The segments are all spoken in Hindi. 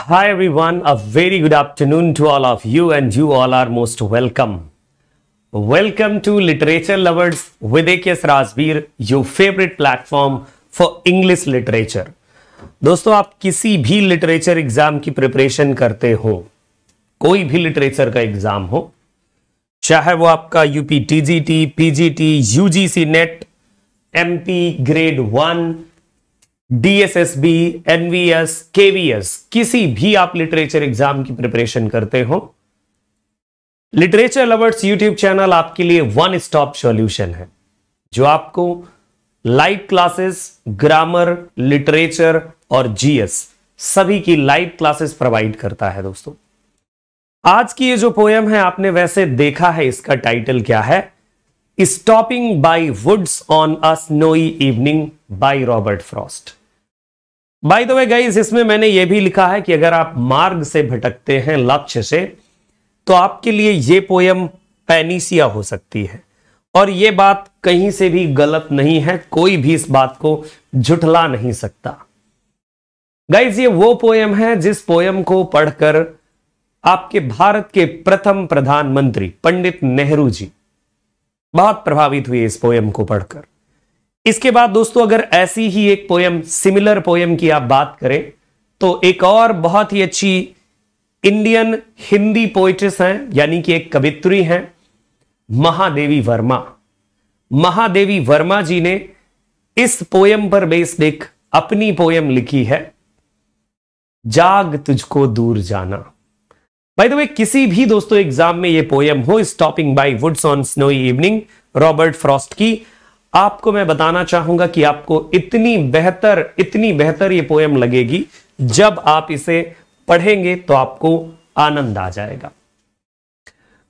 Hi everyone, a very good afternoon to all of you and you all are most welcome. Welcome to Literature Lovers with Videkes Rasbir, your favorite platform for English literature. दोस्तों आप किसी भी लिटरेचर एग्जाम की प्रिपरेशन करते हो कोई भी लिटरेचर का एग्जाम हो चाहे वो आपका UP TGT PGT UGC NET MP grade one DSSB NVS KVS किसी भी आप लिटरेचर एग्जाम की प्रिपरेशन करते हो लिटरेचर लवर्स यूट्यूब चैनल आपके लिए वन स्टॉप सॉल्यूशन है जो आपको लाइव क्लासेस ग्रामर लिटरेचर और जीएस सभी की लाइव क्लासेस प्रोवाइड करता है दोस्तों आज की ये जो पोयम है आपने वैसे देखा है इसका टाइटल क्या है stopping by woods on a snowy evening by Robert Frost by the way guys इसमें मैंने यह भी लिखा है कि अगर आप मार्ग से भटकते हैं लक्ष्य से तो आपके लिए ये पोयम पैनीसिया हो सकती है और ये बात कहीं से भी गलत नहीं है कोई भी इस बात को झुठला नहीं सकता गाइज ये वो पोयम है जिस पोयम को पढ़कर आपके भारत के प्रथम प्रधानमंत्री पंडित नेहरू जी बहुत प्रभावित हुए इस पोयम को पढ़कर इसके बाद दोस्तों अगर ऐसी ही एक पोयम सिमिलर पोयम की आप बात करें तो एक और बहुत ही अच्छी इंडियन हिंदी पोइट्रिस हैं यानी कि एक कवित्री हैं महादेवी वर्मा महादेवी वर्मा जी ने इस पोयम पर बेस्ड एक अपनी पोयम लिखी है जाग तुझको दूर जाना बाय द वे किसी भी दोस्तों एग्जाम में ये पोयम हो stopping by woods on snowy evening Robert Frost की आपको मैं बताना चाहूंगा कि आपको इतनी बेहतर इतनी बेहतर ये पोएम लगेगी जब आप इसे पढ़ेंगे तो आपको आनंद आ जाएगा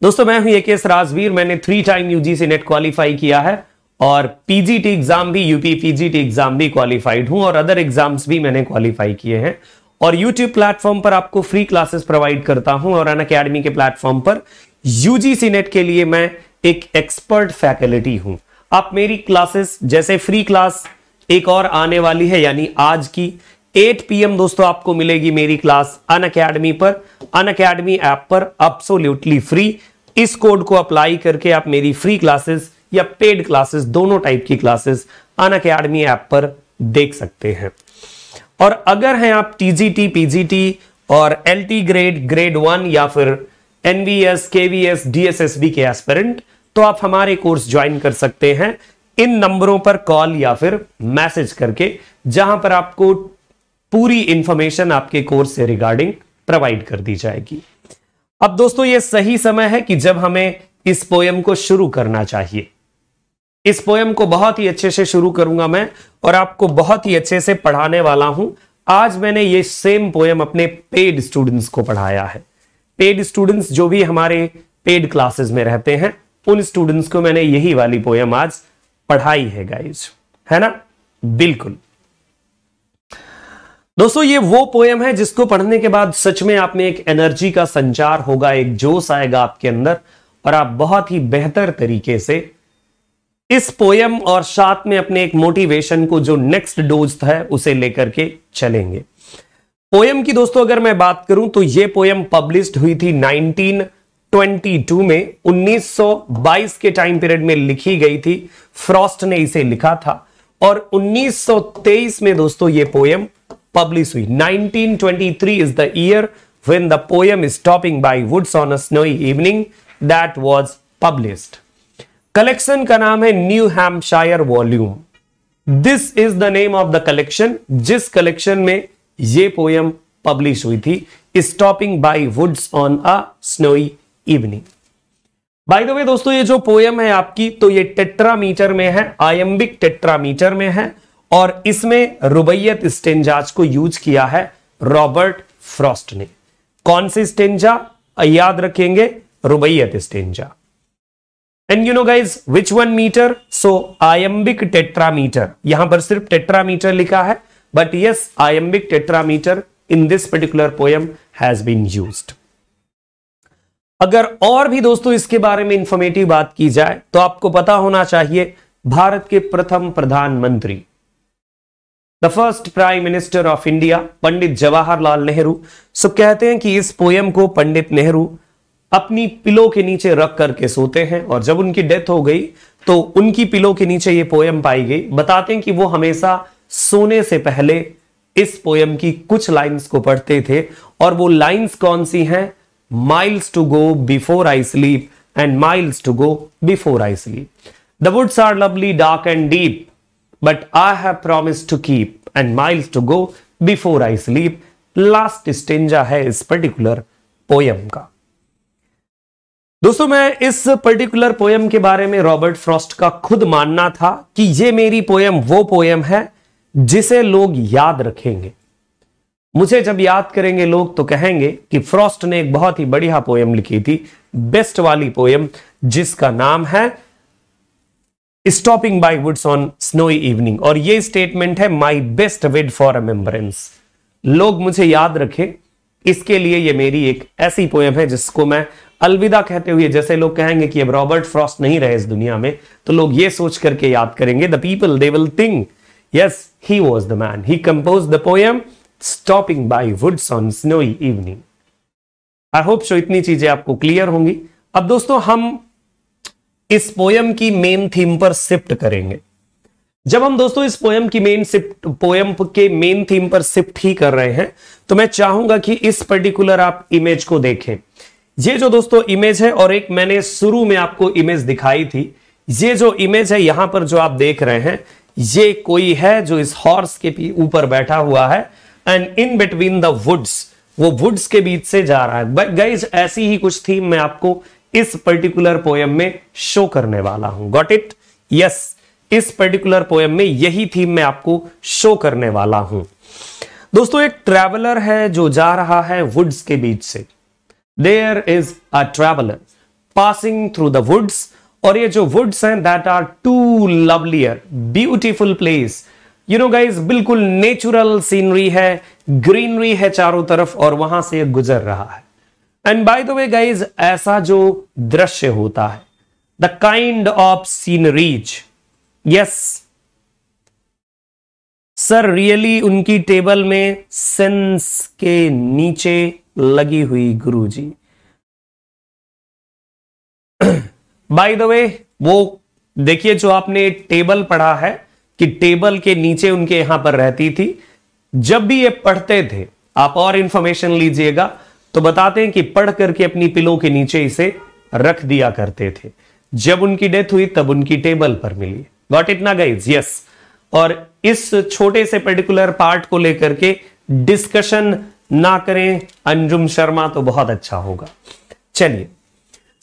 दोस्तों मैं हूं एके राजवीर मैंने three time UGC NET qualify किया है और पीजीटी एग्जाम भी यूपी पीजीटी एग्जाम भी क्वालिफाइड हूं और अदर एग्जाम्स भी मैंने क्वालिफाई किए हैं और यूट्यूब प्लेटफॉर्म पर आपको फ्री क्लासेस प्रोवाइड करता हूं और अन अकेडमी के प्लेटफॉर्म पर यूजीसी नेट के लिए मैं एक एक्सपर्ट फैकल्टी हूं आप मेरी क्लासेस जैसे फ्री क्लास एक और आने वाली है यानी आज की 8 पीएम दोस्तों आपको मिलेगी मेरी क्लास अन अकेडमी पर अन अकेडमी ऐप पर अपसोल्यूटली फ्री इस कोड को अप्लाई करके आप मेरी फ्री क्लासेस या पेड क्लासेस दोनों टाइप की क्लासेस अन अकेडमी ऐप पर देख सकते हैं और अगर हैं आप टीजीटी पीजीटी और एलटी ग्रेड ग्रेड वन या फिर एनवीएस केवीएस डीएसएसबी के एस्पेरेंट तो आप हमारे कोर्स ज्वाइन कर सकते हैं इन नंबरों पर कॉल या फिर मैसेज करके जहां पर आपको पूरी इंफॉर्मेशन आपके कोर्स से रिगार्डिंग प्रोवाइड कर दी जाएगी अब दोस्तों ये सही समय है कि जब हमें इस पोयम को शुरू करना चाहिए इस पोयम को बहुत ही अच्छे से शुरू करूंगा मैं और आपको बहुत ही अच्छे से पढ़ाने वाला हूं आज मैंने ये सेम पोयम अपने पेड स्टूडेंट्स को पढ़ाया है पेड स्टूडेंट्स जो भी हमारे पेड क्लासेस में रहते हैं उन स्टूडेंट्स को मैंने यही वाली पोयम आज पढ़ाई है गाइज है ना बिल्कुल दोस्तों ये वो पोयम है जिसको पढ़ने के बाद सच में आप में एक एनर्जी का संचार होगा एक जोश आएगा आपके अंदर और आप बहुत ही बेहतर तरीके से इस पोयम और साथ में अपने एक मोटिवेशन को जो नेक्स्ट डोज है उसे लेकर के चलेंगे पोयम की दोस्तों अगर मैं बात करूं तो ये पोयम पब्लिश हुई थी 19 1922 में 1922 के टाइम पीरियड में लिखी गई थी फ्रॉस्ट ने इसे लिखा था और 1923 में दोस्तों ये पोयम पब्लिश हुई 1923 is the year when the poem stopping by woods on a snowy evening that was published collection का नाम है New Hampshire volume this is the name of the collection जिस कलेक्शन में यह पोयम पब्लिश हुई थी stopping by woods on a snowy evening by the way दोस्तों ये जो पोयम है आपकी तो ये टेट्रामीटर में है आयम्बिक टेट्रामीटर में है और इसमें रुबैयत स्टेंजाज को यूज किया है रॉबर्ट फ्रॉस्ट ने कौन सी स्टेंजा याद रखेंगे Rubaiyat stanza and you know guys which one meter so iambic tetrameter यहां पर सिर्फ टेट्रामीटर लिखा है but yes iambic tetrameter in this particular poem has been used अगर और भी दोस्तों इसके बारे में इंफॉर्मेटिव बात की जाए तो आपको पता होना चाहिए भारत के प्रथम प्रधानमंत्री the first prime minister of India Pandit Jawaharlal Nehru so कहते हैं कि इस पोयम को पंडित नेहरू अपनी पिलो के नीचे रख करके सोते हैं और जब उनकी डेथ हो गई तो उनकी पिलो के नीचे ये पोयम पाई गई बताते हैं कि वो हमेशा सोने से पहले इस पोयम की कुछ लाइंस को पढ़ते थे और वो लाइंस कौन सी हैं miles to go before I sleep, and miles to go before I sleep. The woods are lovely, dark, and deep, but I have promised to keep, and miles to go before I sleep. Last stanza है इस पर्टिकुलर पोयम का दोस्तों मैं इस पर्टिकुलर पोयम के बारे में रॉबर्ट फ्रॉस्ट का खुद मानना था कि ये मेरी पोयम वो पोयम है जिसे लोग याद रखेंगे मुझे जब याद करेंगे लोग तो कहेंगे कि फ्रॉस्ट ने एक बहुत ही बढ़िया पोयम लिखी थी बेस्ट वाली पोयम जिसका नाम है stopping by woods on snowy evening और ये स्टेटमेंट है my best wed for remembrance लोग मुझे याद रखें इसके लिए ये मेरी एक ऐसी पोयम है जिसको मैं अलविदा कहते हुए जैसे लोग कहेंगे कि अब रॉबर्ट फ्रॉस्ट नहीं रहे इस दुनिया में तो लोग ये सोच करके याद करेंगे the people they will think yes he was the man he compose the poem stopping by woods on snowy evening I hope so इतनी चीजें आपको क्लियर होंगी अब दोस्तों हम इस पोयम की मेन थीम पर शिफ्ट करेंगे जब हम दोस्तों इस पोयम की मेन शिफ्ट पोयम के मेन थीम पर शिफ्ट ही कर रहे हैं तो मैं चाहूंगा कि इस पर्टिकुलर आप इमेज को देखें ये जो दोस्तों इमेज है और एक मैंने शुरू में आपको इमेज दिखाई थी ये जो इमेज है यहां पर जो आप देख रहे हैं ये कोई है जो इस हॉर्स के ऊपर बैठा हुआ है and in between the woods वो वुड्स के बीच से जा रहा है बट गाइज ऐसी ही कुछ थीम मैं आपको इस पर्टिकुलर पोयम में शो करने वाला हूं गॉट इट यस इस पर्टिकुलर पोयम में यही थीम मैं आपको शो करने वाला हूं दोस्तों एक ट्रैवलर है जो जा रहा है वुड्स के बीच से there is a traveller passing through the woods और ये जो वुड्स हैं that are too lovelier beautiful place you know guys बिल्कुल नेचुरल सीनरी है ग्रीनरी है चारों तरफ और वहां से गुजर रहा है and by the way guys ऐसा जो दृश्य होता है the kind of sceneries yes sir really उनकी टेबल में सेंस के नीचे लगी हुई गुरुजी बाय द वे वो देखिए जो आपने टेबल पढ़ा है कि टेबल के नीचे उनके यहां पर रहती थी जब भी ये पढ़ते थे आप और इंफॉर्मेशन लीजिएगा तो बताते हैं कि पढ़ करके अपनी पिलो के नीचे इसे रख दिया करते थे जब उनकी डेथ हुई तब उनकी टेबल पर मिली वॉट इट ना गाइज यस और इस छोटे से पर्टिकुलर पार्ट को लेकर के डिस्कशन ना करें अंजुम शर्मा तो बहुत अच्छा होगा चलिए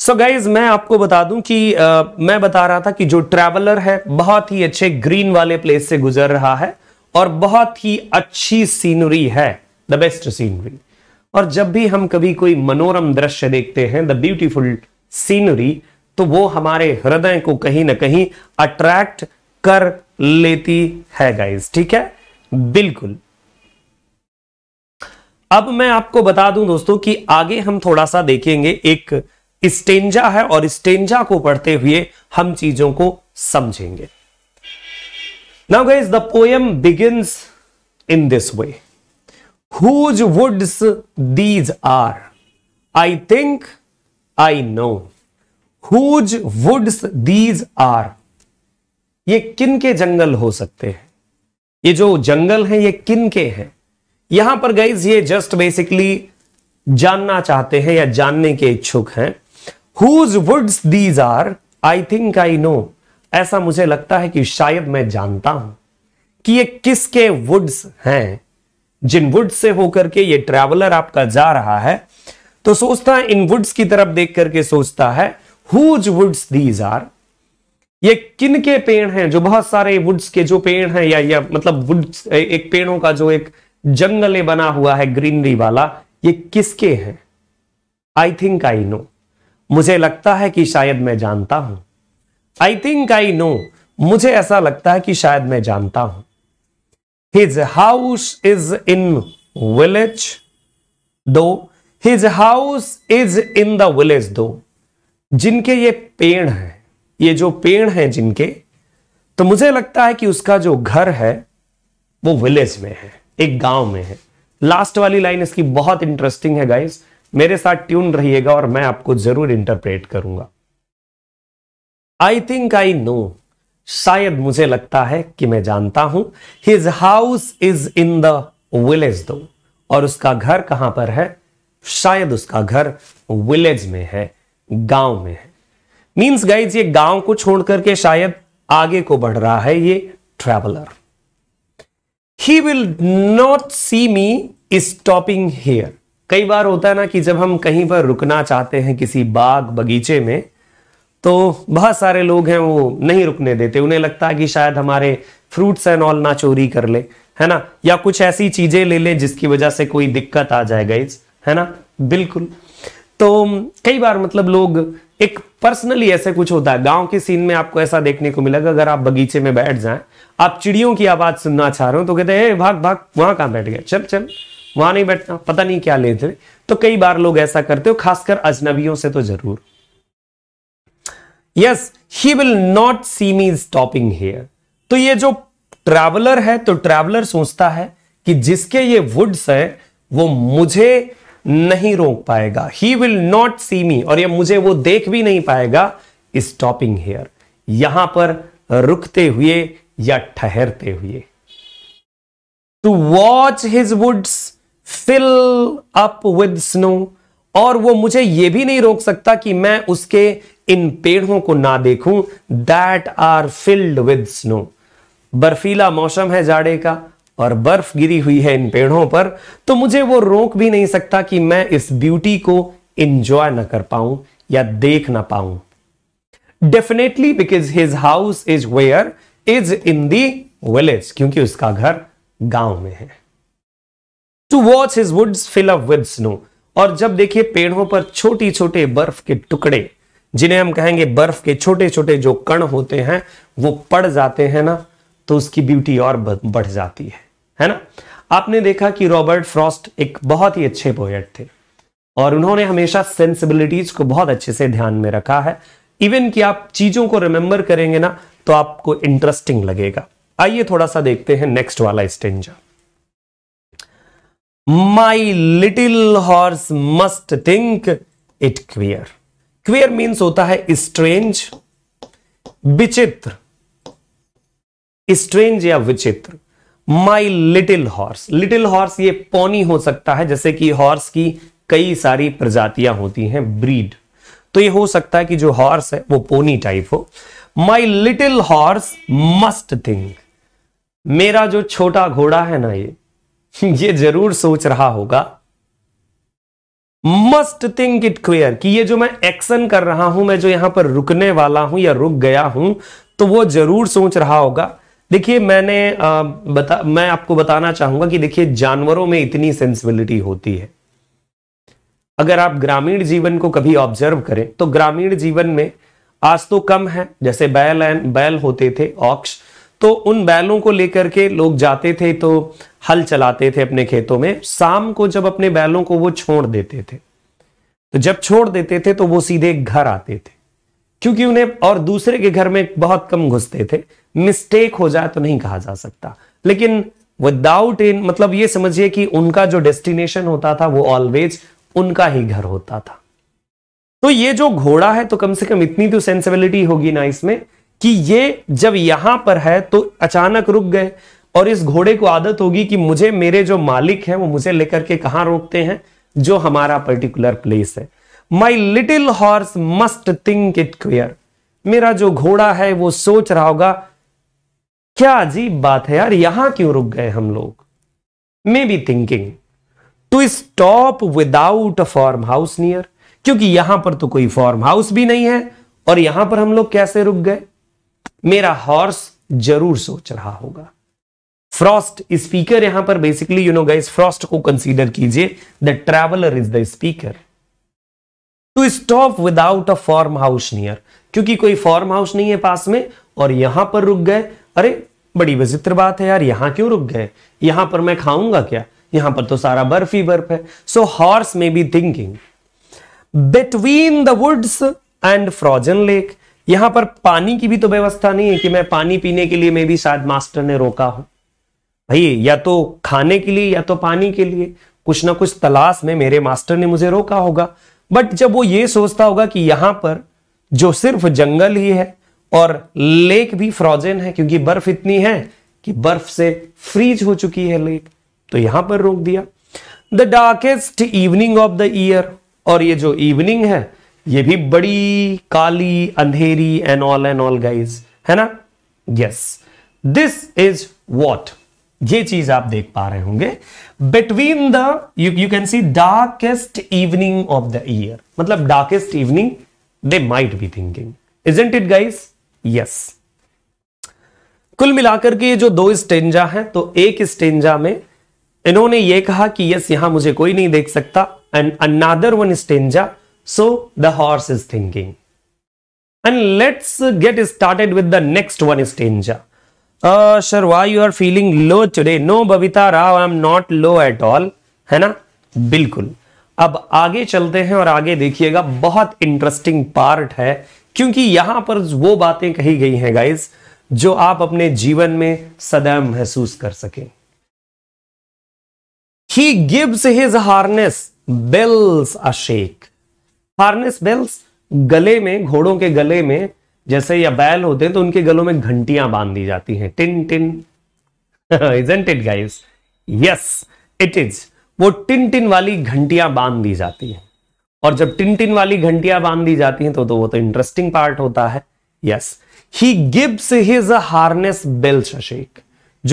सो so गाइज मैं आपको बता दूं कि आ, मैं बता रहा था कि जो ट्रैवलर है बहुत ही अच्छे ग्रीन वाले प्लेस से गुजर रहा है और बहुत ही अच्छी सीनरी है द बेस्ट सीनरी और जब भी हम कभी कोई मनोरम दृश्य देखते हैं द ब्यूटीफुल सीनरी तो वो हमारे हृदय को कहीं ना कहीं अट्रैक्ट कर लेती है गाइज ठीक है बिल्कुल अब मैं आपको बता दूं दोस्तों कि आगे हम थोड़ा सा देखेंगे एक स्टेंजा है और स्टेंजा को पढ़ते हुए हम चीजों को समझेंगे now guys the poem begins in this way whose woods these are I think I know whose woods these are ये किन के जंगल हो सकते हैं ये जो जंगल हैं ये किन के हैं यहां पर गाइज ये जस्ट बेसिकली जानना चाहते हैं या जानने के इच्छुक हैं whose woods these are I think I know ऐसा मुझे लगता है कि शायद मैं जानता हूं कि ये किसके वुड्स हैं जिन वुड्स से होकर के ये ट्रैवलर आपका जा रहा है तो सोचता है इन वुड्स की तरफ देख करके सोचता है हुज वुड्स दीज आर ये किन के पेड़ हैं जो बहुत सारे वुड्स के जो पेड़ हैं या या मतलब वुड्स एक पेड़ों का जो एक जंगल बना हुआ है ग्रीनरी वाला ये किसके हैं आई थिंक आई नो मुझे लगता है कि शायद मैं जानता हूं आई थिंक आई नो मुझे ऐसा लगता है कि शायद मैं जानता हूं his house is in village though his house is in the village though जिनके ये पेड़ हैं ये जो पेड़ हैं जिनके तो मुझे लगता है कि उसका जो घर है वो विलेज में है एक गांव में है लास्ट वाली लाइन इसकी बहुत इंटरेस्टिंग है गाइस मेरे साथ ट्यून रहिएगा और मैं आपको जरूर इंटरप्रेट करूंगा आई थिंक आई नो शायद मुझे लगता है कि मैं जानता हूं his house is in the village though और उसका घर कहां पर है शायद उसका घर विलेज में है गांव में है मीन्स गाइज ये गांव को छोड़ करके शायद आगे को बढ़ रहा है ये traveller he will not see me stopping here कई बार होता है ना कि जब हम कहीं पर रुकना चाहते हैं किसी बाग बगीचे में तो बहुत सारे लोग हैं वो नहीं रुकने देते उन्हें लगता है कि शायद हमारे फ्रूट्स एंड ऑल ना चोरी कर ले है ना या कुछ ऐसी चीजें ले लें जिसकी वजह से कोई दिक्कत आ जाए गई है ना बिल्कुल तो कई बार मतलब लोग एक पर्सनली ऐसे कुछ होता है गांव के सीन में आपको ऐसा देखने को मिलेगा अगर आप बगीचे में बैठ जाएं आप चिड़ियों की आवाज सुनना चाह रहे हो तो कहते हैं भाग भाग वहां कहां बैठ गए चल चल वहां नहीं बैठना पता नहीं क्या लेते तो कई बार लोग ऐसा करते हो खासकर अजनबियों से तो जरूर yes he will not see me stopping here तो ये जो ट्रैवलर है तो ट्रैवलर सोचता है कि जिसके ये वुड्स है वो मुझे नहीं रोक पाएगा ही विल नॉट सी मी और ये मुझे वो देख भी नहीं पाएगा स्टॉपिंग हेयर यहां पर रुकते हुए या ठहरते हुए to watch his woods fill up with snow और वो मुझे ये भी नहीं रोक सकता कि मैं उसके इन पेड़ों को ना देखूं that are filled with snow बर्फीला मौसम है जाड़े का और बर्फ गिरी हुई है इन पेड़ों पर तो मुझे वो रोक भी नहीं सकता कि मैं इस ब्यूटी को इंजॉय ना कर पाऊं या देख ना पाऊं definitely because his house is where is in the village क्योंकि उसका घर गांव में है to watch his woods fill up with snow और जब देखिए पेड़ों पर छोटी छोटे बर्फ के टुकड़े जिन्हें हम कहेंगे बर्फ के छोटे छोटे जो कण होते हैं वो पड़ जाते हैं ना तो उसकी ब्यूटी और बढ़ जाती है है ना आपने देखा कि रॉबर्ट फ्रॉस्ट एक बहुत ही अच्छे पोएट थे और उन्होंने हमेशा सेंसिबिलिटीज को बहुत अच्छे से ध्यान में रखा है इवन कि आप चीजों को रिमेंबर करेंगे ना तो आपको इंटरेस्टिंग लगेगा आइए थोड़ा सा देखते हैं नेक्स्ट वाला stanza my little horse must think it queer queer means होता है स्ट्रेंज विचित्र स्ट्रेंज या विचित्र my little horse little horse ये पोनी हो सकता है जैसे कि हॉर्स की कई सारी प्रजातियां होती हैं ब्रीड तो ये हो सकता है कि जो हॉर्स है वो पोनी टाइप हो my little horse must think मेरा जो छोटा घोड़ा है ना ये ये जरूर सोच रहा होगा मस्ट थिंक इट क्लियर कि ये जो मैं एक्शन कर रहा हूं मैं जो यहां पर रुकने वाला हूं या रुक गया हूं तो वो जरूर सोच रहा होगा देखिए मैंने आ, बता मैं आपको बताना चाहूंगा कि देखिए जानवरों में इतनी सेंसिबिलिटी होती है अगर आप ग्रामीण जीवन को कभी ऑब्जर्व करें तो ग्रामीण जीवन में आज तो कम है जैसे बैल बैल होते थे ऑक्स तो उन बैलों को लेकर के लोग जाते थे तो हल चलाते थे अपने खेतों में शाम को जब अपने बैलों को वो छोड़ देते थे तो जब छोड़ देते थे तो वो सीधे घर आते थे क्योंकि उन्हें और दूसरे के घर में बहुत कम घुसते थे मिस्टेक हो जाए तो नहीं कहा जा सकता लेकिन विदाउट इन मतलब ये समझिए कि उनका जो डेस्टिनेशन होता था वो ऑलवेज उनका ही घर होता था तो ये जो घोड़ा है तो कम से कम इतनी तो सेंसिबिलिटी होगी ना इसमें कि ये जब यहां पर है तो अचानक रुक गए और इस घोड़े को आदत होगी कि मुझे मेरे जो मालिक हैं वो मुझे लेकर के कहां रोकते हैं जो हमारा पर्टिकुलर प्लेस है my little horse must think it queer मेरा जो घोड़ा है वो सोच रहा होगा क्या अजीब बात है यार यहां क्यों रुक गए हम लोग may be thinking to stop without a farm house near क्योंकि यहां पर तो कोई फॉर्म हाउस भी नहीं है और यहां पर हम लोग कैसे रुक गए मेरा हॉर्स जरूर सोच रहा होगा फ्रॉस्ट स्पीकर यहां पर basically you know guys Frost को कंसीडर कीजिए the traveller is the speaker to stop without a farm house near क्योंकि कोई फॉर्म हाउस नहीं है पास में और यहां पर रुक गए अरे बड़ी विचित्र बात है यार यहां क्यों रुक गए यहां पर मैं खाऊंगा क्या यहां पर तो सारा बर्फ ही बर्फ है so horse may B thinking between the woods and frozen lake यहां पर पानी की भी तो व्यवस्था नहीं है कि मैं पानी पीने के लिए मैं भी शायद मास्टर ने रोका हो भाई या तो खाने के लिए या तो पानी के लिए कुछ ना कुछ तलाश में मेरे मास्टर ने मुझे रोका होगा बट जब वो ये सोचता होगा कि यहां पर जो सिर्फ जंगल ही है और लेक भी फ्रोजन है क्योंकि बर्फ इतनी है कि बर्फ से फ्रीज हो चुकी है लेक तो यहां पर रोक दिया the darkest evening of the year और ये जो इवनिंग है ये भी बड़ी काली अंधेरी and all and all guys है ना यस दिस इज वॉट ये चीज आप देख पा रहे होंगे between the you you can see darkest evening of the year मतलब darkest evening they might be thinking isn't it guys yes कुल मिलाकर के ये जो दो स्टेंजा हैं तो एक स्टेंजा में इन्होंने ये कहा कि यस यहां मुझे कोई नहीं देख सकता and another one stanza So the horse is thinking. And let's get started with the next one is tenja Uh, sir, why you are feeling low today? No, Babita Rao, I am not low at all. hai na bilkul अब आगे चलते हैं और आगे देखिएगा बहुत इंटरेस्टिंग पार्ट है क्योंकि यहां पर वो बातें कही गई हैं गाइस जो आप अपने जीवन में सदैव महसूस कर सकें he gives his harness bells a shake harness bells गले में घोड़ों के गले में जैसे या बैल होते हैं तो उनके गलों में घंटियां बांध दी जाती हैं टिन टिन isn't it guys yes it is वो टिन टिन वाली घंटियां बांध दी जाती हैं और जब टिन टिन वाली घंटियां बांध दी जाती हैं तो, तो वो तो इंटरेस्टिंग पार्ट होता है yes he gives his harness bell shake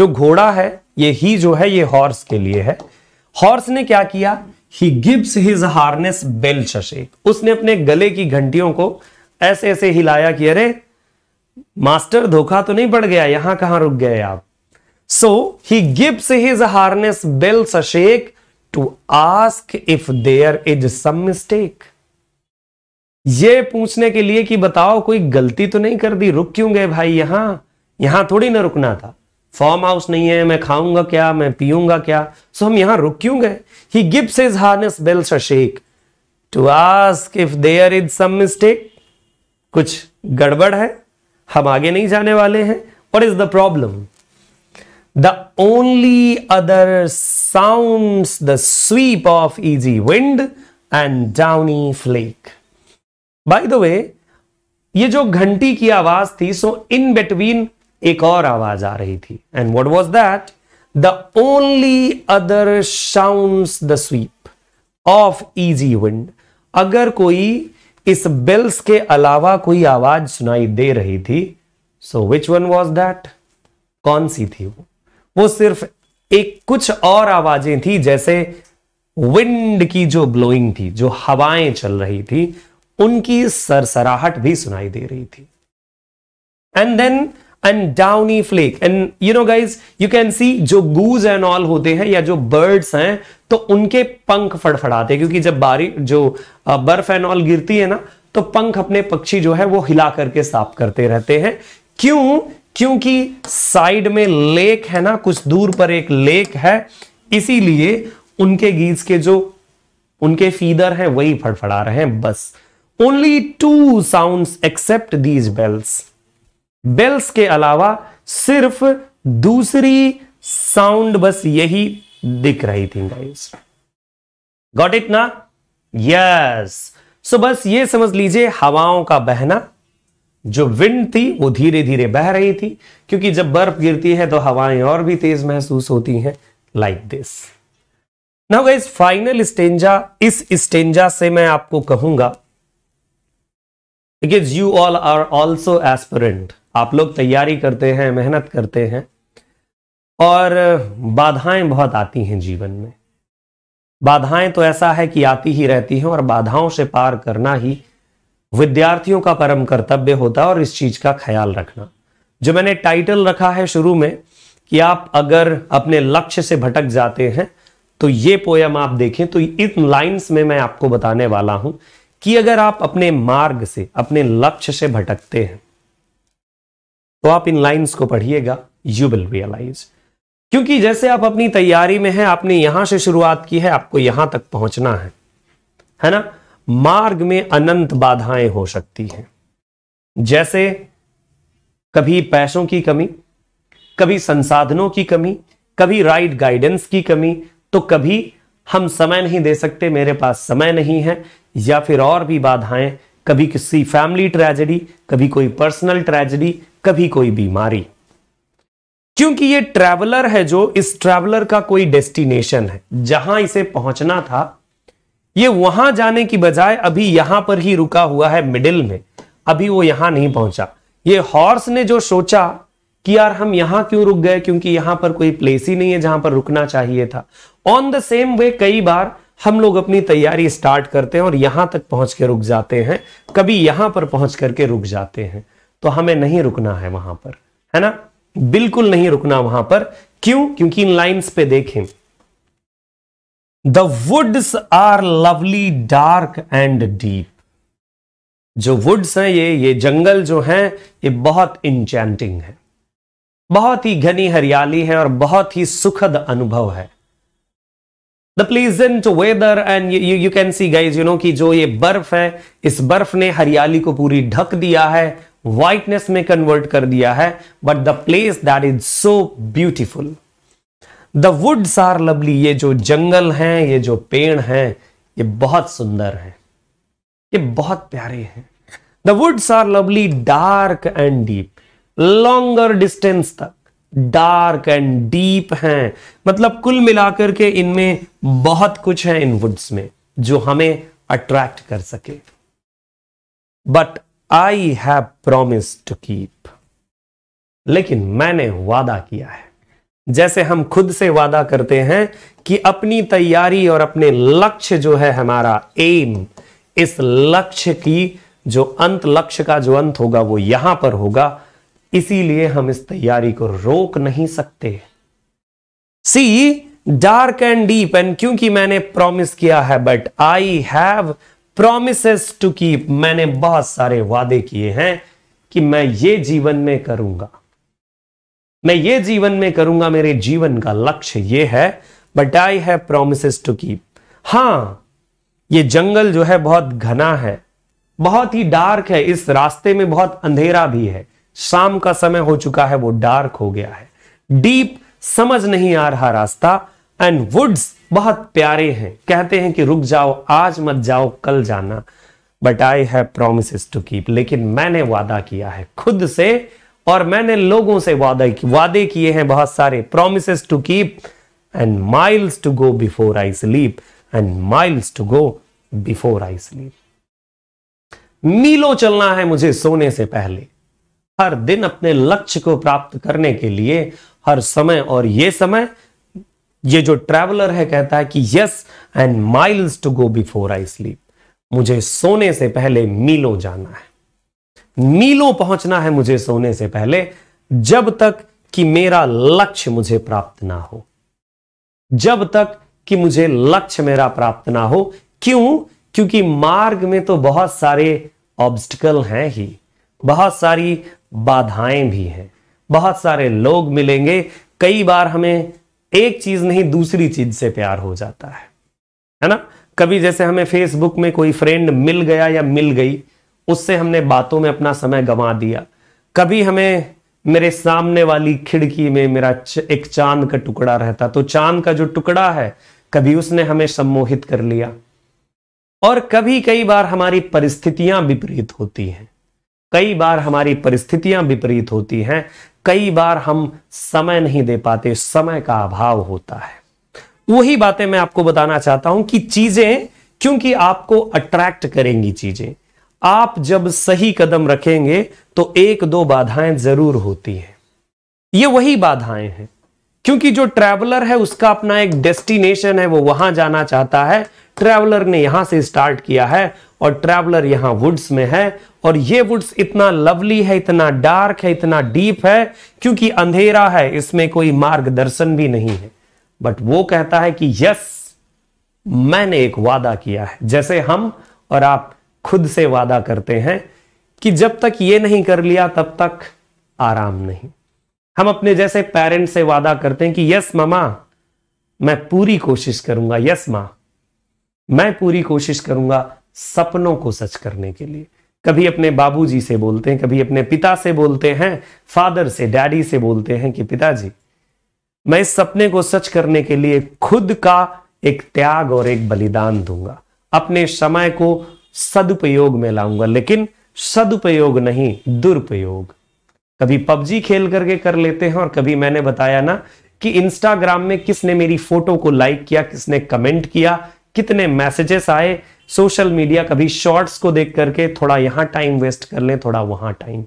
जो घोड़ा है ये ही जो है ये हॉर्स के लिए है हॉर्स ने क्या किया he gives his harness bell shake उसने अपने गले की घंटियों को ऐसे ऐसे हिलाया कि अरे मास्टर धोखा तो नहीं बढ़ गया यहां कहां रुक गए आप so he gives his harness bell shake to ask if there is some mistake ये पूछने के लिए कि बताओ कोई गलती तो नहीं कर दी रुक क्यों गए भाई यहां यहां थोड़ी ना रुकना था फार्म हाउस नहीं है मैं खाऊंगा क्या मैं पीऊंगा क्या सो हम यहां रुक क्यों गए he gives his harness bells a shake to ask if there is some mistake कुछ गड़बड़ है हम आगे नहीं जाने वाले हैं what is the problem the only other sound the sweep of easy wind and downy flake by the way ये जो घंटी की आवाज थी सो इन बिटवीन एक और आवाज आ रही थी and what was that the only other sound the sweep of easy wind अगर कोई इस बेल्स के अलावा कोई आवाज सुनाई दे रही थी so which one was that कौन सी थी वो वो सिर्फ एक कुछ और आवाजें थी जैसे विंड की जो ब्लोइंग थी जो हवाएं चल रही थी उनकी सरसराहट भी सुनाई दे रही थी and then and downy flake and you know guys you can see जो गूज एंड ऑल होते हैं या जो बर्ड्स हैं तो उनके पंख फड़फड़ाते हैं क्योंकि जब बारी जो बर्फ एंड ऑल गिरती है ना तो पंख अपने पक्षी जो है वो हिला करके साफ करते रहते हैं क्यों क्योंकि साइड में लेक है ना कुछ दूर पर एक लेक है इसीलिए उनके गीज के जो उनके फीदर हैं वही फड़फड़ा रहे हैं बस only two sound except these bells bells के अलावा सिर्फ दूसरी साउंड बस यही दिख रही थी गाइस गॉट इट ना यस सो बस ये समझ लीजिए हवाओं का बहना जो विंड थी वो धीरे धीरे बह रही थी क्योंकि जब बर्फ गिरती है तो हवाएं और भी तेज महसूस होती हैं like this now guys final stanza इस स्टेंजा से मैं आपको कहूंगा because you all are also aspirant आप लोग तैयारी करते हैं मेहनत करते हैं और बाधाएं बहुत आती हैं जीवन में बाधाएं तो ऐसा है कि आती ही रहती हैं और बाधाओं से पार करना ही विद्यार्थियों का परम कर्तव्य होता है और इस चीज का ख्याल रखना जो मैंने टाइटल रखा है शुरू में कि आप अगर अपने लक्ष्य से भटक जाते हैं तो ये पोयम आप देखें तो इन लाइंस में मैं आपको बताने वाला हूं कि अगर आप अपने मार्ग से अपने लक्ष्य से भटकते हैं तो आप इन लाइंस को पढ़िएगा यू विल रियलाइज क्योंकि जैसे आप अपनी तैयारी में हैं आपने यहां से शुरुआत की है आपको यहां तक पहुंचना है है ना मार्ग में अनंत बाधाएं हो सकती हैं जैसे कभी पैसों की कमी कभी संसाधनों की कमी कभी राइट गाइडेंस की कमी तो कभी हम समय नहीं दे सकते मेरे पास समय नहीं है या फिर और भी बाधाएं कभी किसी फैमिली ट्रेजेडी कभी कोई पर्सनल ट्रेजेडी कभी कोई बीमारी क्योंकि ये ट्रैवलर है जो इस ट्रैवलर का कोई डेस्टिनेशन है जहां इसे पहुंचना था ये वहां जाने की बजाय अभी यहां पर ही रुका हुआ है मिडिल में अभी वो यहां नहीं पहुंचा ये हॉर्स ने जो सोचा कि यार हम यहां क्यों रुक गए क्योंकि यहां पर कोई प्लेस ही नहीं है जहां पर रुकना चाहिए था ऑन द सेम वे कई बार हम लोग अपनी तैयारी स्टार्ट करते हैं और यहां तक पहुंच के रुक जाते हैं कभी यहां पर पहुंच करके रुक जाते हैं तो हमें नहीं रुकना है वहां पर है ना बिल्कुल नहीं रुकना वहां पर क्यों क्योंकि इन लाइन्स पे देखें the woods are lovely dark and deep जो वुड्स हैं ये ये जंगल जो हैं ये बहुत इंचैंटिंग है बहुत ही घनी हरियाली है और बहुत ही सुखद अनुभव है the pleasant weather and you can see guys you know कि जो ये बर्फ है इस बर्फ ने हरियाली को पूरी ढक दिया है व्हाइटनेस में कन्वर्ट कर दिया है but the place that is so beautiful the woods are lovely ये जो जंगल हैं ये जो पेड़ हैं ये बहुत सुंदर हैं ये बहुत प्यारे हैं the woods are lovely dark and deep longer distance तक डार्क एंड डीप हैं मतलब कुल मिलाकर के इनमें बहुत कुछ है इन वुड्स में जो हमें अट्रैक्ट कर सके but I have promise to keep लेकिन मैंने वादा किया है जैसे हम खुद से वादा करते हैं कि अपनी तैयारी और अपने लक्ष्य जो है हमारा एम इस लक्ष्य की जो अंत लक्ष्य का जो अंत होगा वो यहां पर होगा इसीलिए हम इस तैयारी को रोक नहीं सकते see dark and deep and क्योंकि मैंने प्रॉमिस किया है but I have promise to keep मैंने बहुत सारे वादे किए हैं कि मैं ये जीवन में करूंगा मैं ये जीवन में करूंगा मेरे जीवन का लक्ष्य ये है but I have promise to keep हां ये जंगल जो है बहुत घना है बहुत ही डार्क है इस रास्ते में बहुत अंधेरा भी है शाम का समय हो चुका है वो डार्क हो गया है डीप समझ नहीं आ रहा रास्ता एंड वुड्स बहुत प्यारे हैं कहते हैं कि रुक जाओ आज मत जाओ कल जाना but I have promise to keep लेकिन मैंने वादा किया है खुद से और मैंने लोगों से वादा वादे किए हैं बहुत सारे promise to keep and miles to go before I sleep and miles to go before I sleep मीलों चलना है मुझे सोने से पहले हर दिन अपने लक्ष्य को प्राप्त करने के लिए हर समय और ये समय ये जो ट्रैवलर है कहता है कि yes and miles to go before I sleep मुझे सोने से पहले मीलों जाना है मीलों पहुंचना है मुझे सोने से पहले जब तक कि मेरा लक्ष्य मुझे प्राप्त ना हो जब तक कि मुझे लक्ष्य मेरा प्राप्त ना हो क्यों क्योंकि मार्ग में तो बहुत सारे ऑब्स्टिकल हैं ही बहुत सारी बाधाएं भी हैं बहुत सारे लोग मिलेंगे कई बार हमें एक चीज नहीं दूसरी चीज से प्यार हो जाता है है ना कभी जैसे हमें फेसबुक में कोई फ्रेंड मिल गया या मिल गई उससे हमने बातों में अपना समय गंवा दिया कभी हमें मेरे सामने वाली खिड़की में मेरा एक चांद का टुकड़ा रहता तो चांद का जो टुकड़ा है कभी उसने हमें सम्मोहित कर लिया और कभी कई बार हमारी परिस्थितियां विपरीत होती हैं कई बार हमारी परिस्थितियां विपरीत होती हैं कई बार हम समय नहीं दे पाते समय का अभाव होता है वही बातें मैं आपको बताना चाहता हूं कि चीजें क्योंकि आपको अट्रैक्ट करेंगी चीजें आप जब सही कदम रखेंगे तो एक दो बाधाएं जरूर होती हैं ये वही बाधाएं हैं क्योंकि जो ट्रैवलर है उसका अपना एक डेस्टिनेशन है वो वहां जाना चाहता है ट्रैवलर ने यहां से स्टार्ट किया है और ट्रैवलर यहां वुड्स में है और ये वुड्स इतना लवली है इतना डार्क है इतना डीप है क्योंकि अंधेरा है इसमें कोई मार्गदर्शन भी नहीं है बट वो कहता है कि यस मैंने एक वादा किया है जैसे हम और आप खुद से वादा करते हैं कि जब तक ये नहीं कर लिया तब तक आराम नहीं हम अपने जैसे पेरेंट्स से वादा करते हैं कि यस ममा मैं पूरी कोशिश करूंगा यस मां मैं पूरी कोशिश करूंगा सपनों को सच करने के लिए कभी अपने बाबूजी से बोलते हैं कभी अपने पिता से बोलते हैं फादर से डैडी से बोलते हैं कि पिताजी मैं इस सपने को सच करने के लिए खुद का एक त्याग और एक बलिदान दूंगा अपने समय को सदुपयोग में लाऊंगा लेकिन सदुपयोग नहीं दुरुपयोग कभी पबजी खेल करके कर लेते हैं और कभी मैंने बताया ना कि इंस्टाग्राम में किसने मेरी फोटो को लाइक किया किसने कमेंट किया कितने मैसेजेस आए सोशल मीडिया कभी शॉर्ट्स को देख करके थोड़ा यहां टाइम वेस्ट कर लें थोड़ा वहां टाइम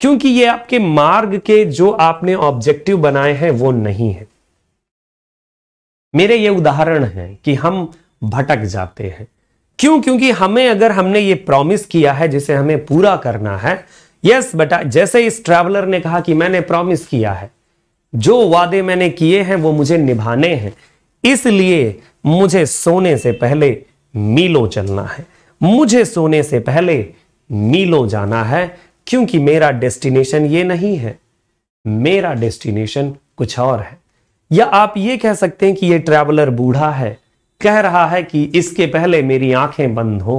क्योंकि ये आपके मार्ग के जो आपने ऑब्जेक्टिव बनाए हैं वो नहीं है मेरे ये उदाहरण है कि हम भटक जाते हैं क्यों क्योंकि हमें अगर हमने ये प्रॉमिस किया है जिसे हमें पूरा करना है यस बट बेटा जैसे इस ट्रैवलर ने कहा कि मैंने प्रॉमिस किया है जो वादे मैंने किए हैं वो मुझे निभाने हैं इसलिए मुझे सोने से पहले मीलों चलना है मुझे सोने से पहले मीलों जाना है क्योंकि मेरा डेस्टिनेशन ये नहीं है मेरा डेस्टिनेशन कुछ और है या आप ये कह सकते हैं कि यह ट्रैवलर बूढ़ा है कह रहा है कि इसके पहले मेरी आंखें बंद हो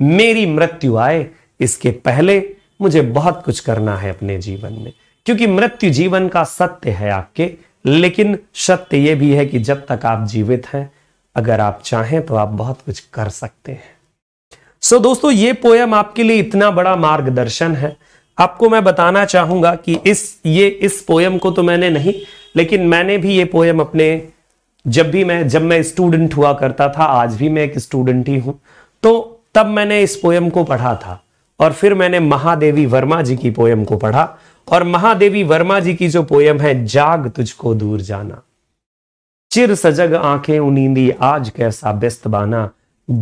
मेरी मृत्यु आए इसके पहले मुझे बहुत कुछ करना है अपने जीवन में क्योंकि मृत्यु जीवन का सत्य है आपके लेकिन सत्य यह भी है कि जब तक आप जीवित हैं अगर आप चाहें तो आप बहुत कुछ कर सकते हैं सो so, दोस्तों ये पोयम आपके लिए इतना बड़ा मार्गदर्शन है आपको मैं बताना चाहूंगा कि इस ये इस पोयम को तो मैंने नहीं लेकिन मैंने भी ये पोयम अपने जब भी मैं जब मैं स्टूडेंट हुआ करता था आज भी मैं एक स्टूडेंट ही हूं तो तब मैंने इस पोयम को पढ़ा था और फिर मैंने महादेवी वर्मा जी की पोयम को पढ़ा और महादेवी वर्मा जी की जो पोयम है जाग तुझको दूर जाना चिर सजग आंखें उनींदी आज कैसा व्यस्त बाना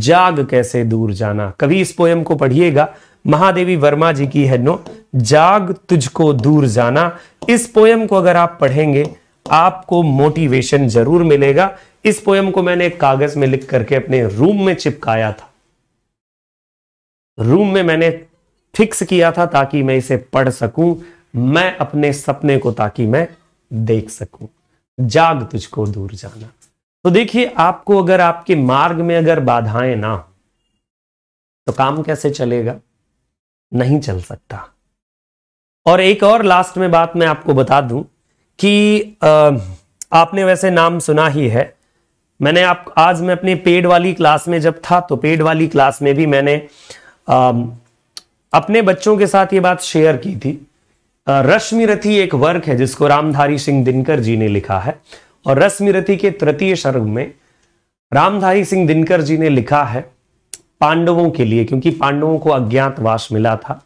जाग कैसे दूर जाना कभी इस पोयम को पढ़िएगा महादेवी वर्मा जी की है नो जाग तुझको दूर जाना इस पोयम को अगर आप पढ़ेंगे आपको मोटिवेशन जरूर मिलेगा इस पोयम को मैंने कागज में लिख करके अपने रूम में चिपकाया था रूम में मैंने फिक्स किया था ताकि मैं इसे पढ़ सकूं मैं अपने सपने को ताकि मैं देख सकूं जाग तुझको दूर जाना तो देखिए आपको अगर आपके मार्ग में अगर बाधाएं ना तो काम कैसे चलेगा नहीं चल सकता और एक और लास्ट में बात मैं आपको बता दूं कि आ, आपने वैसे नाम सुना ही है मैंने आप आज मैं अपने पेड वाली क्लास में जब था तो पेड वाली क्लास में भी मैंने आ, अपने बच्चों के साथ ये बात शेयर की थी रथी एक वर्क है जिसको रामधारी सिंह दिनकर जी ने लिखा है और रश्मिरथी के तृतीय सर्ग में रामधारी सिंह दिनकर जी ने लिखा है पांडवों के लिए क्योंकि पांडवों को अज्ञातवास मिला था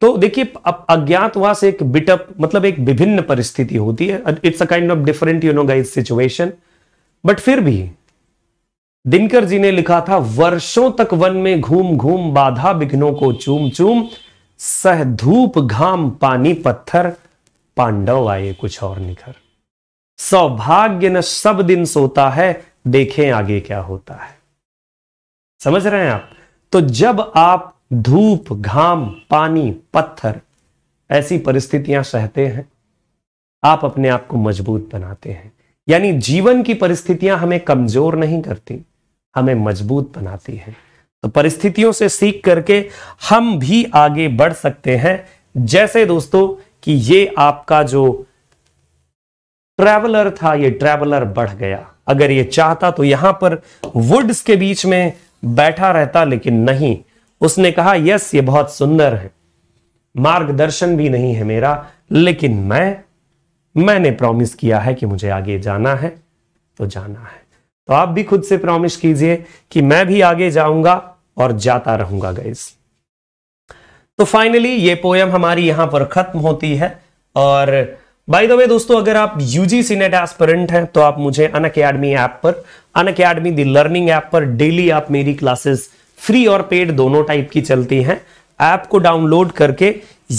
तो देखिए अब अज्ञातवास एक बिटअप मतलब एक विभिन्न परिस्थिति होती है it's a kind of different you know guys situation but फिर भी दिनकर जी ने लिखा था वर्षों तक वन में घूम घूम बाधा विघ्नों को चूम चूम सह धूप घाम पानी पत्थर पांडव आए कुछ और निखर सौभाग्य न सब दिन सोता है देखें आगे क्या होता है समझ रहे हैं आप तो जब आप धूप घाम पानी पत्थर ऐसी परिस्थितियां सहते हैं आप अपने आप को मजबूत बनाते हैं यानी जीवन की परिस्थितियां हमें कमजोर नहीं करती हमें मजबूत बनाती हैं तो परिस्थितियों से सीख करके हम भी आगे बढ़ सकते हैं जैसे दोस्तों कि ये आपका जो ट्रैवलर था ये ट्रैवलर बढ़ गया अगर ये चाहता तो यहां पर वुड्स के बीच में बैठा रहता लेकिन नहीं उसने कहा यस ये बहुत सुंदर है मार्गदर्शन भी नहीं है मेरा लेकिन मैं मैंने प्रॉमिस किया है कि मुझे आगे जाना है तो जाना है तो आप भी खुद से प्रॉमिस कीजिए कि मैं भी आगे जाऊंगा और जाता रहूंगा गाइज तो फाइनली ये पोयम हमारी यहां पर खत्म होती है और बाय द वे दोस्तों अगर आप यूजी सीनेट एस्परेंट हैं तो आप मुझे अन अकेडमी ऐप पर Unacademy the learning app पर डेली आप मेरी क्लासेस फ्री और पेड दोनों टाइप की चलती हैं ऐप को डाउनलोड करके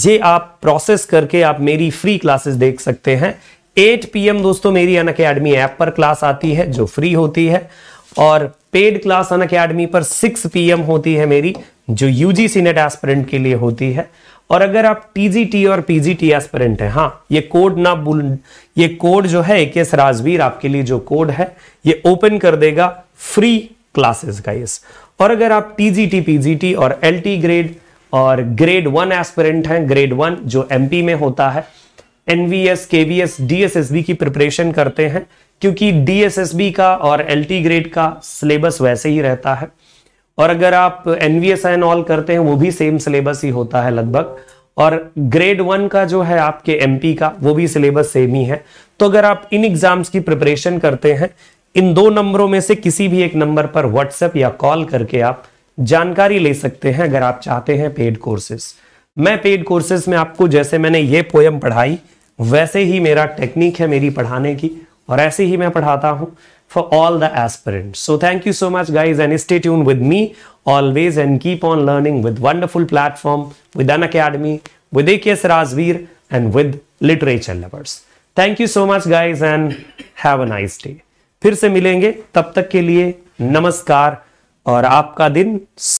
ये आप प्रोसेस करके आप मेरी फ्री क्लासेस देख सकते हैं 8 पीएम दोस्तों मेरी अन अकेडमी ऐप पर क्लास आती है जो फ्री होती है और पेड क्लास अन अकेडमी पर 6 पीएम होती है मेरी जो यूजीसी नेट एस्परेंट के लिए होती है और अगर आप टीजीटी और पीजीटी एस्परेंट हैं हाँ ये कोड ना बुल ये कोड जो है एके एस राजवीर आपके लिए जो कोड है ये ओपन कर देगा फ्री क्लासेस का इस और अगर आप टीजीटी पीजीटी और एलटी ग्रेड और ग्रेड वन एस्पिरेंट हैं ग्रेड वन जो एमपी में होता है एनवीएस केवीएस डीएसएसबी की प्रिपरेशन करते हैं क्योंकि डीएसएसबी का और एलटी ग्रेड का सिलेबस वैसे ही रहता है और अगर आप एनवीएस एन ऑल करते हैं वो भी सेम सिलेबस ही होता है लगभग और ग्रेड वन का जो है आपके एमपी का वो भी सिलेबस सेम ही है तो अगर आप इन एग्जाम्स की प्रिपरेशन करते हैं इन दो नंबरों में से किसी भी एक नंबर पर व्हाट्सएप या कॉल करके आप जानकारी ले सकते हैं अगर आप चाहते हैं पेड कोर्सेस मैं पेड कोर्सेस में आपको जैसे मैंने ये पोयम पढ़ाई वैसे ही मेरा टेक्निक है मेरी पढ़ाने की और ऐसे ही मैं पढ़ाता हूं for all the aspirant so thank you so much guys and stay tune with me always and keep on learning with wonderful platform with Unacademy with A K Rajveer and with literature lovers thank you so much guys and have a nice day फिर से मिलेंगे तब तक के लिए नमस्कार और आपका दिन